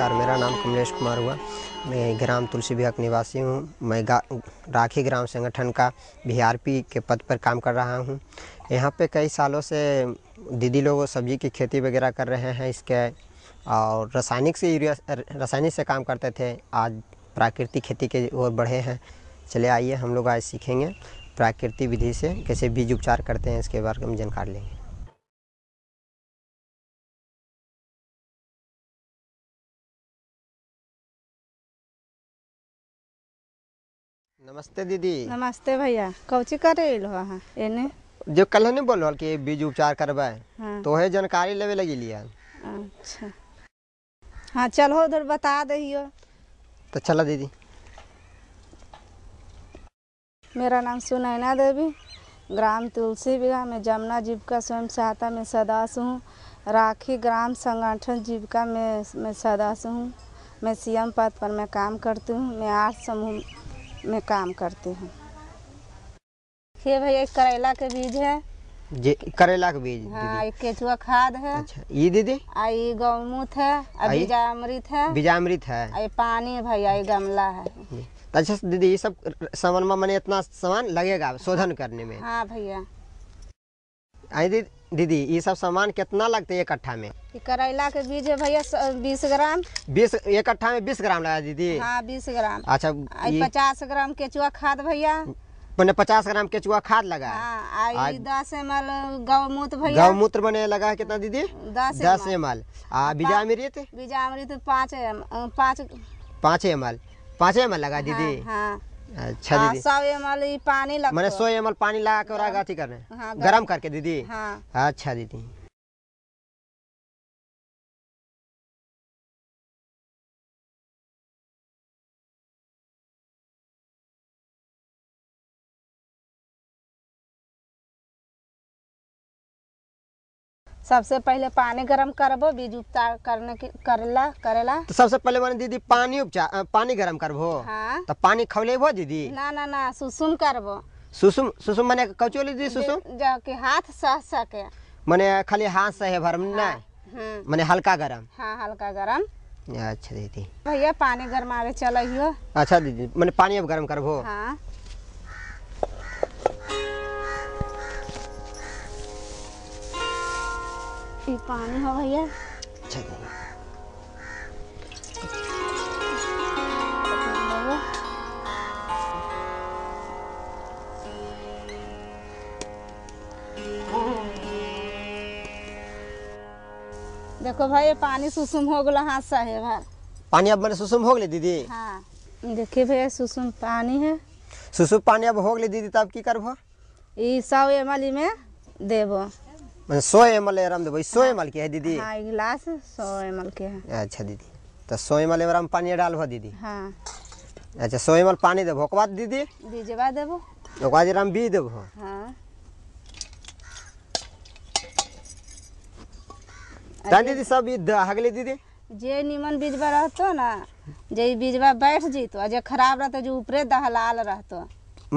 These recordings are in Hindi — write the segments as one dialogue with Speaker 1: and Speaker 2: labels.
Speaker 1: नमस्कार मेरा नाम कमलेश कुमार हुआ मैं ग्राम तुलसी विहक निवासी हूँ मैं राखी ग्राम संगठन का बी के पद पर काम कर रहा हूँ यहाँ पे कई सालों से दीदी लोग सब्जी की खेती वगैरह कर रहे हैं इसके और रासायनिक से यूरिया रासायनिक से काम करते थे आज प्राकृतिक खेती के ओर बढ़े हैं चले आइए हम लोग आज सीखेंगे प्राकृतिक विधि से कैसे बीज उपचार करते हैं इसके बारे में जानकारी लेंगे नमस्ते दीदी
Speaker 2: नमस्ते भैया कौची करे
Speaker 1: जो कल नहीं बोल रहा की बीज उपचार करबै हाँ। तो है जानकारी लेवे लगी लिया
Speaker 2: अच्छा हाँ चलो उधर बता दहियो तो चला दीदी मेरा नाम सुनैना देवी ग्राम तुलसी बिगा में जमुना जीविका स्वयं सहायता में सदस्य हूँ राखी ग्राम संगठन जीविका में मैं सदस्य हूँ मैं सीएम पद पर मैं काम करती हूँ मैं आठ समूह में काम करते हैं ये भैया करेला के बीज है
Speaker 1: जी करेला के बीज
Speaker 2: हाँ ये केचुआ खाद है अच्छा ये दीदी आई गौमूत है अमृत है बीजा अमृत है ये पानी है भैया ये गमला है
Speaker 1: अच्छा दीदी ये सब सामान में मैंने इतना सामान लगेगा शोधन करने में
Speaker 2: हाँ भैया
Speaker 1: आई दीदी दीदी ये सब सामान कितना लगता है इकट्ठा में
Speaker 2: करेला के बीज है भैया बीस ग्राम
Speaker 1: बीस इकट्ठा में बीस ग्राम लगा दीदी हाँ बीस ग्राम अच्छा
Speaker 2: पचास ग्राम केचुआ खाद भैया
Speaker 1: मैंने पचास ग्राम केचुआ खाद लगा
Speaker 2: हाँ, दस एम एल गौमूत्र भैया गौमूत्र
Speaker 1: मैंने लगा कितना दीदी
Speaker 2: दस एम
Speaker 1: एल बीजा अमृत
Speaker 2: बीजा अमृत पाँच पाँच
Speaker 1: पाँच एम एल पाँच एम एल लगा दीदी हाँ।, हाँ। अच्छा दीदी सौ
Speaker 2: एम एल पानी मैंने सौ एम एल
Speaker 1: पानी लगा के और हाँ। हाँ, गर्म करके दीदी अच्छा दीदी सबसे पहले पानी गरम करबो बीज उपचार करने की करला करेला तो सबसे पहले माने दीदी पानी उपचार पानी गरम करबो हाँ तो पानी खौलेबो दीदी
Speaker 2: ना ना ना सुसुम करबो
Speaker 1: सुसुम सुसुम माने कचो ले दीदी सुसुम
Speaker 2: जो कि हाथ सह सके
Speaker 1: माने खाली हाथ सहे भरम ना हाँ,
Speaker 2: हाँ। माने हल्का गरम हाँ हल्का गरम
Speaker 1: अच्छा दीदी
Speaker 2: भैया पानी गरमावे चलो
Speaker 1: अच्छा दीदी माने पानी अब गरम करबो
Speaker 2: हाँ पानी हो भैया देखो भाई पानी सुसुम हो गया हाथ सा है भार
Speaker 1: पानी अब मैंने सुसुम हो गए दीदी
Speaker 2: हाँ देखिए भैया सुसुम पानी है
Speaker 1: सुसुम पानी अब हो गए
Speaker 2: दीदी तब की करबो ये सब एमली में देबो
Speaker 1: मतलब सौ एम एल आराम देव हाँ। सौ एम एल के है दीदी हाँ,
Speaker 2: गिलास सौ एम एल के है
Speaker 1: अच्छा दीदी तो सौ एम एल में पानी डालब दीदी
Speaker 2: हां
Speaker 1: अच्छा सौ एम एल पानी देव ओके बाद दीदी
Speaker 2: बीजवा देबो
Speaker 1: ओके बाद आराम बी देबो हां हाँ दीदी सब हगले दीदी
Speaker 2: जे निमन बीजवा रहतो ना जे बीजवा बैठ जीतो जे खराब रहतो जो ऊपर दहलाल रहतो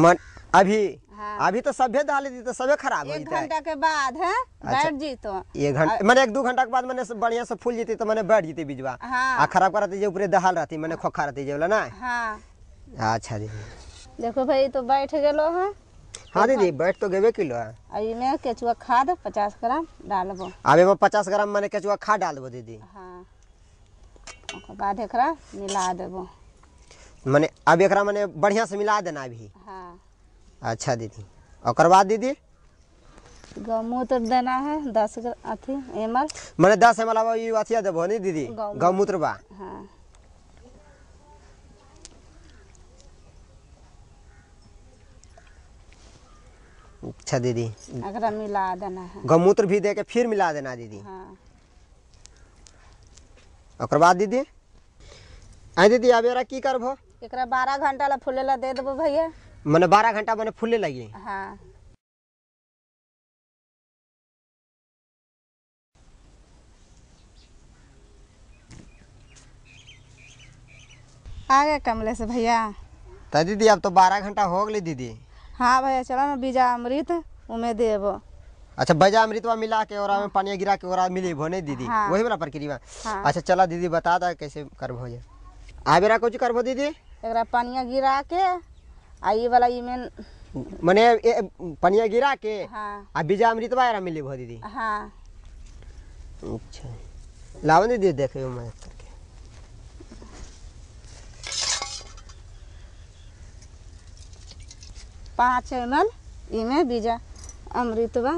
Speaker 1: मन अभी हाँ। अभी तो सभी डाल दी तो सभी खराब हो जाता घंटा
Speaker 2: के बाद है हाँ? अच्छा। बैठ जी तो एक घंटा मैंने एक
Speaker 1: दो घंटा के बाद मैंने बढ़िया से फूल जीती तो मैंने बैठ जीती बिजवा हाँ। आ खराब कराती जो पूरे दहाल रहती मैंने खोखा रहती जो ना हाँ। अच्छा दीदी
Speaker 2: देखो भाई तो बैठ गए है हाँ?
Speaker 1: हाँ दीदी बैठ तो गेबे किलो है
Speaker 2: हाँ। इमे केचुआ खाद पचास ग्राम डालबो
Speaker 1: अभी में पचास ग्राम मैंने केचुआ खाद डालबो दीदी
Speaker 2: हाँ बाद एक मिला देबो
Speaker 1: मैंने अब एक मैंने बढ़िया से मिला देना अभी हाँ अच्छा दीदी और दीदी
Speaker 2: गौमूत्र देना है दस अथी एमल
Speaker 1: मैंने दस एम एल अब ये नहीं दीदी गौमूत्र बा हाँ अच्छा दीदी
Speaker 2: अगर मिला देना है गौमूत्र भी दे
Speaker 1: के फिर मिला देना दीदी हाँ और बाद दीदी आई दीदी अब की करबो
Speaker 2: एक बारह घंटा ला फूल ला दे देबो भैया
Speaker 1: मैंने बारह घंटा मैंने फुल्ले लगी हाँ
Speaker 2: आ गए कमले से भैया
Speaker 1: तो दीदी अब तो बारह घंटा हो गई दीदी
Speaker 2: हाँ भैया चलो ना बीजा अमृत उम्मीद देव
Speaker 1: अच्छा बजा अमृत वहाँ मिला के और हाँ। पानी गिरा के और मिली भो नहीं दीदी हाँ। वही बना प्रक्रिया हाँ। अच्छा चला दीदी बता दा कैसे कर करबो आ आबेरा कुछ कर भो दीदी
Speaker 2: एक पानिया गिरा के आई वाला ई में
Speaker 1: मने पनिया गिरा के हां आ बीजा अमृत बायरा मिली भो दीदी हां अच्छा लावन दीदी देखियो मैं करके
Speaker 2: पाँच एम एल इमे बीजा अमृतवा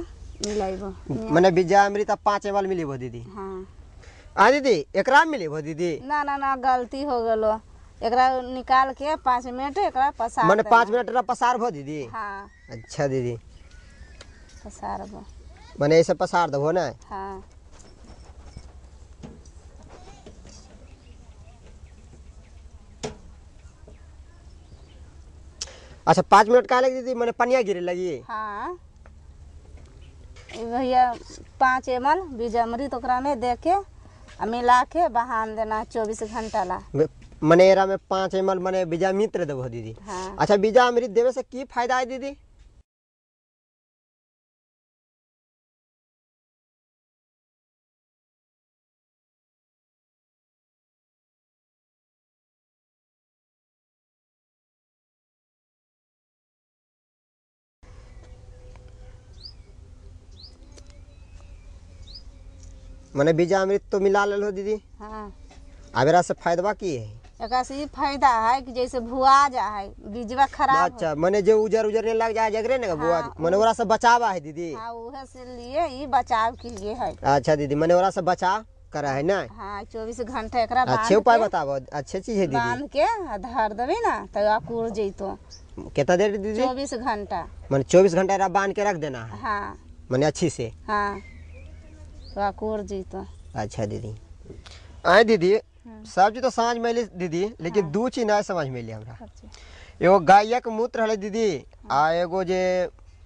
Speaker 2: मिलाइबो
Speaker 1: माने बीजा अमृत पांच एमएल मिली मिलीबो दीदी हां आ दीदी एकरा मिली मिलीबो दीदी
Speaker 2: ना ना ना गलती हो गेलो एकरा निकाल के पाँच मिनट एक पसार मैंने पाँच
Speaker 1: मिनट पसार भो दीदी हाँ अच्छा दीदी पसार भो मैंने ऐसे पसार दबो ना हाँ अच्छा पाँच मिनट का लगी दीदी मैंने पनिया गिरे लगी
Speaker 2: हाँ भैया पाँच एम एल बीज अमृत तो में दे के मिला के बहान देना चौबीस घंटा ला
Speaker 1: મને એરામે પાંચ એમલ મને બીજા મિત્ર દેવો દીદી અચ્છા બીજા અમૃત દેવે સે કી ફાયદા હે દીદી मैंने बीजा अमृत तो मिला ले लो दीदी हाँ अब से फायदा की है
Speaker 2: फायदा है कि जैसे भुआ जा है बीजवा खराब
Speaker 1: अच्छा जो उजर उजर लग जाए जगरे भुआ हाँ, से बचावा है दीदी
Speaker 2: हां से लिए बचाव के लिए है
Speaker 1: अच्छा दीदी से बचा करा है ना
Speaker 2: हाँ चौबीस घंटा अच्छे उपाय
Speaker 1: बताबो अच्छे चीज है दीदी बांध
Speaker 2: के धर देवे ना तो कितना देर दीदी चौबीस घंटा
Speaker 1: मैंने चौबीस घंटा बांध के रख देना है हाँ। मैंने अच्छी से
Speaker 2: हाँ तो आकुर तो
Speaker 1: अच्छा दीदी आए दीदी हाँ। सब्जी तो साँझ में ले दीदी लेकिन हाँ। दू चीज ना समझ में लिए हमरा एगो गाय के मूत्र हल दीदी हाँ। आ एगो जे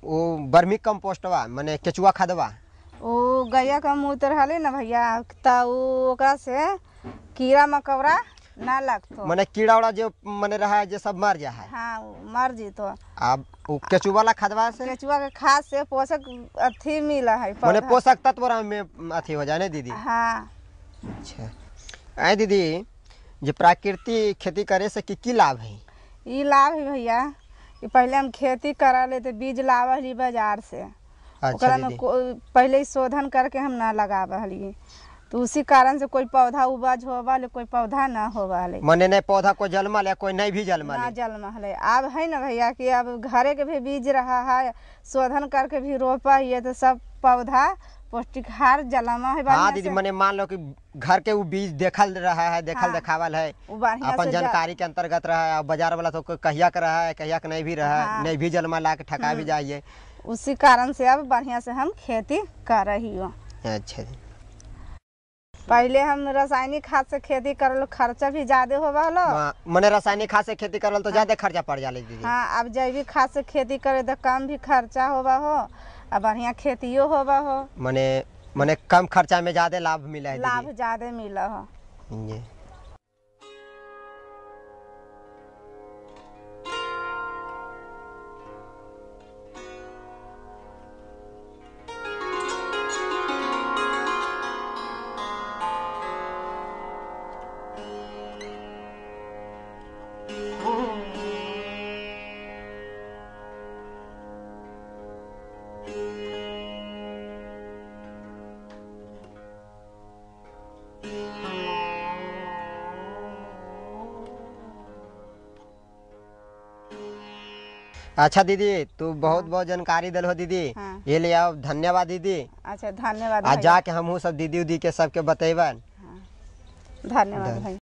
Speaker 1: वो बर्मी कंपोस्टवा माने केचुआ खादवा ओ
Speaker 2: गैया का मूत्र हले ना भैया तो ओकरा से कीड़ा मकोड़ा ना लगतो माने
Speaker 1: कीड़ा वाला जो माने रहा है जो सब मर जा है
Speaker 2: हाँ मर जी तो
Speaker 1: अब केचुआ वाला खादवा से
Speaker 2: केचुआ के खाद से पोषक अथी मिला है माने
Speaker 1: पोषक तत्व में अथी हो जाने दीदी हां अच्छा आए दीदी जो प्राकृतिक खेती करे से की की लाभ है
Speaker 2: ये लाभ है भैया कि पहले हम खेती करा तो बीज लाव ली बाजार से अच्छा में पहले ही शोधन करके हम ना लगा हली तो उसी कारण से कोई पौधा उपज हो वाले कोई पौधा ना हो वाले
Speaker 1: मने ने पौधा कोई जलमा ले कोई नहीं भी जलमा ना
Speaker 2: जलमा ले अब है ना भैया कि अब घरे के भी बीज रहा है शोधन करके भी रोपा ये तो सब पौधा पौष्टिक हार जलाना है हाँ दीदी मैंने
Speaker 1: मान लो कि घर के वो बीज देखल रहा है देखल हाँ, दिखावल है
Speaker 2: अपन जानकारी
Speaker 1: के अंतर्गत रहा है बाजार वाला तो कहिया का रहा है कहिया का नहीं भी रहा है हाँ। नहीं भी जलमा ला के ठका भी हाँ। जाइए उसी कारण से अब बढ़िया से हम खेती कर रही हो अच्छा जी
Speaker 2: पहले हम रासायनिक खाद से खेती करल खर्चा भी ज्यादा हो रहा
Speaker 1: मैंने रासायनिक खाद से खेती करल तो हाँ। ज्यादा खर्चा पड़ जा
Speaker 2: हाँ अब जैविक खाद से खेती करे तो कम भी खर्चा होवा हो और बढ़िया खेतियो होब हो
Speaker 1: मने मने कम खर्चा में ज्यादा लाभ मिले लाभ
Speaker 2: ज्यादा मिल हो
Speaker 1: अच्छा दीदी तू बहुत बहुत जानकारी हो दीदी हाँ। ये ले आओ धन्यवाद दीदी
Speaker 2: अच्छा धन्यवाद आज जाके
Speaker 1: हम सब दीदी उदी के सबके बतेबन हाँ।
Speaker 2: धन्यवाद भाई